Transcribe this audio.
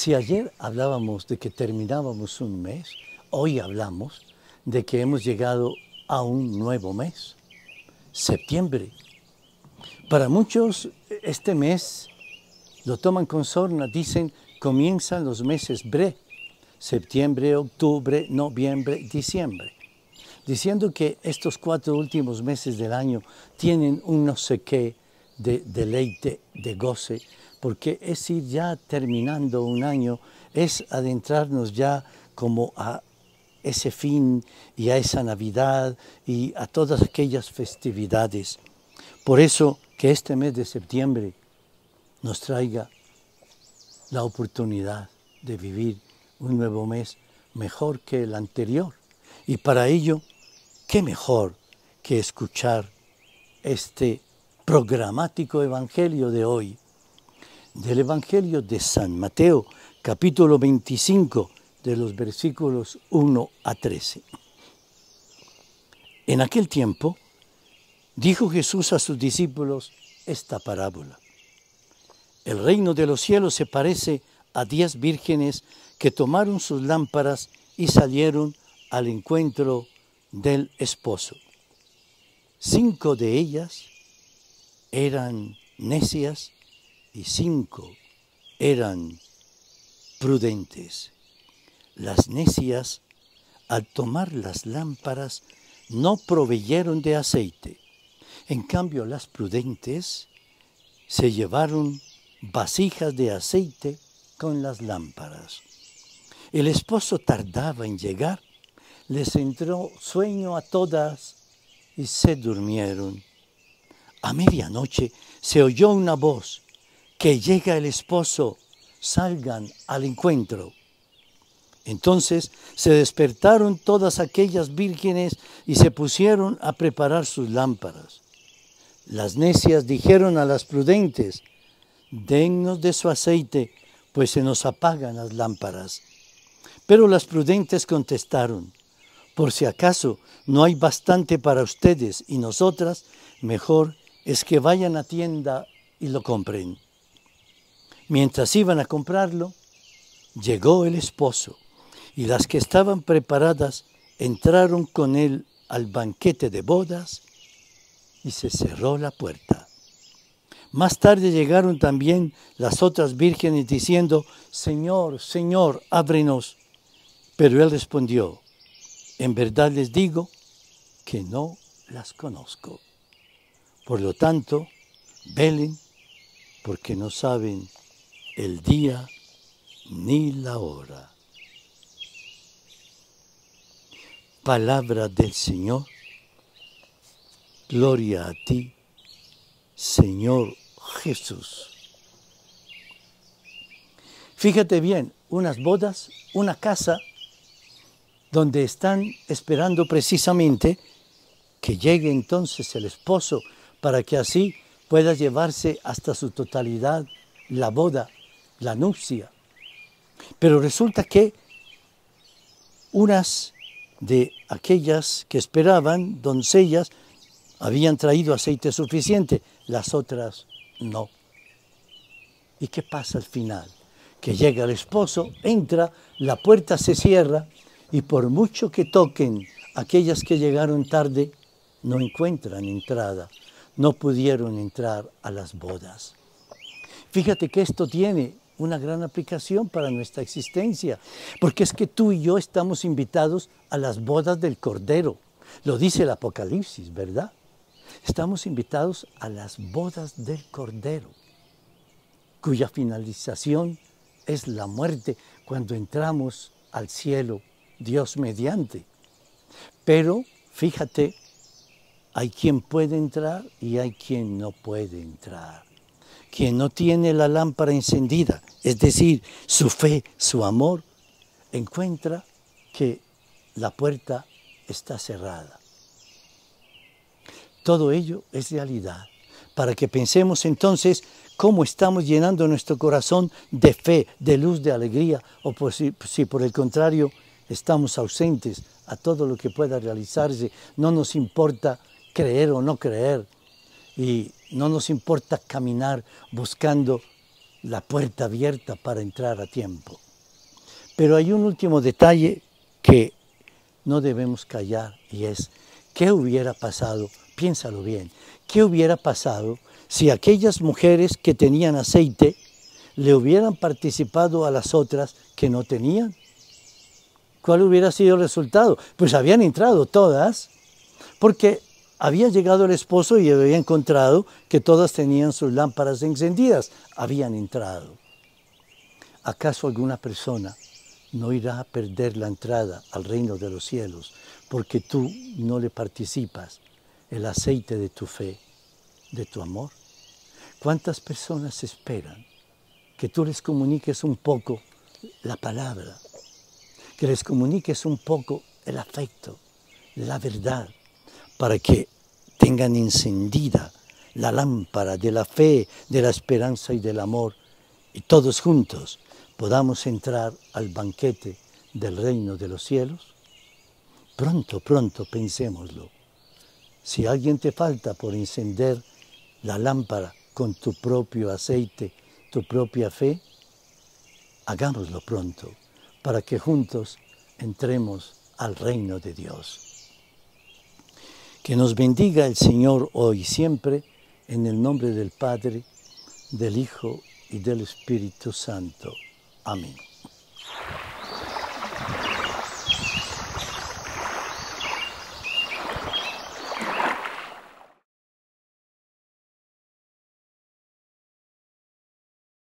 Si ayer hablábamos de que terminábamos un mes, hoy hablamos de que hemos llegado a un nuevo mes, septiembre. Para muchos este mes lo toman con sorna, dicen comienzan los meses bre, septiembre, octubre, noviembre, diciembre, diciendo que estos cuatro últimos meses del año tienen un no sé qué de deleite, de goce, porque es ir ya terminando un año, es adentrarnos ya como a ese fin y a esa Navidad y a todas aquellas festividades. Por eso que este mes de septiembre nos traiga la oportunidad de vivir un nuevo mes mejor que el anterior. Y para ello, ¿qué mejor que escuchar este programático evangelio de hoy? del Evangelio de San Mateo, capítulo 25, de los versículos 1 a 13. En aquel tiempo, dijo Jesús a sus discípulos esta parábola. El reino de los cielos se parece a diez vírgenes que tomaron sus lámparas y salieron al encuentro del esposo. Cinco de ellas eran necias y cinco eran prudentes. Las necias, al tomar las lámparas, no proveyeron de aceite. En cambio, las prudentes se llevaron vasijas de aceite con las lámparas. El esposo tardaba en llegar, les entró sueño a todas y se durmieron. A medianoche se oyó una voz, que llega el esposo, salgan al encuentro. Entonces se despertaron todas aquellas vírgenes y se pusieron a preparar sus lámparas. Las necias dijeron a las prudentes, dennos de su aceite, pues se nos apagan las lámparas. Pero las prudentes contestaron, por si acaso no hay bastante para ustedes y nosotras, mejor es que vayan a tienda y lo compren. Mientras iban a comprarlo, llegó el esposo y las que estaban preparadas entraron con él al banquete de bodas y se cerró la puerta. Más tarde llegaron también las otras vírgenes diciendo, Señor, Señor, ábrenos. Pero él respondió, en verdad les digo que no las conozco. Por lo tanto, velen porque no saben el día ni la hora. Palabra del Señor, gloria a ti, Señor Jesús. Fíjate bien, unas bodas, una casa donde están esperando precisamente que llegue entonces el esposo para que así pueda llevarse hasta su totalidad la boda la nupcia. Pero resulta que unas de aquellas que esperaban, doncellas, habían traído aceite suficiente, las otras no. ¿Y qué pasa al final? Que llega el esposo, entra, la puerta se cierra y por mucho que toquen, aquellas que llegaron tarde no encuentran entrada, no pudieron entrar a las bodas. Fíjate que esto tiene una gran aplicación para nuestra existencia, porque es que tú y yo estamos invitados a las bodas del Cordero, lo dice el Apocalipsis, ¿verdad? Estamos invitados a las bodas del Cordero, cuya finalización es la muerte cuando entramos al cielo, Dios mediante. Pero fíjate, hay quien puede entrar y hay quien no puede entrar quien no tiene la lámpara encendida, es decir, su fe, su amor, encuentra que la puerta está cerrada. Todo ello es realidad, para que pensemos entonces cómo estamos llenando nuestro corazón de fe, de luz, de alegría, o si, si por el contrario estamos ausentes a todo lo que pueda realizarse, no nos importa creer o no creer, y no nos importa caminar buscando la puerta abierta para entrar a tiempo. Pero hay un último detalle que no debemos callar y es, ¿qué hubiera pasado? Piénsalo bien, ¿qué hubiera pasado si aquellas mujeres que tenían aceite le hubieran participado a las otras que no tenían? ¿Cuál hubiera sido el resultado? Pues habían entrado todas, porque había llegado el esposo y había encontrado que todas tenían sus lámparas encendidas. Habían entrado. ¿Acaso alguna persona no irá a perder la entrada al reino de los cielos porque tú no le participas el aceite de tu fe, de tu amor? ¿Cuántas personas esperan que tú les comuniques un poco la palabra, que les comuniques un poco el afecto, la verdad, para que tengan encendida la lámpara de la fe, de la esperanza y del amor, y todos juntos podamos entrar al banquete del reino de los cielos? Pronto, pronto pensémoslo. Si alguien te falta por encender la lámpara con tu propio aceite, tu propia fe, hagámoslo pronto para que juntos entremos al reino de Dios. Que nos bendiga el Señor hoy y siempre, en el nombre del Padre, del Hijo y del Espíritu Santo. Amén.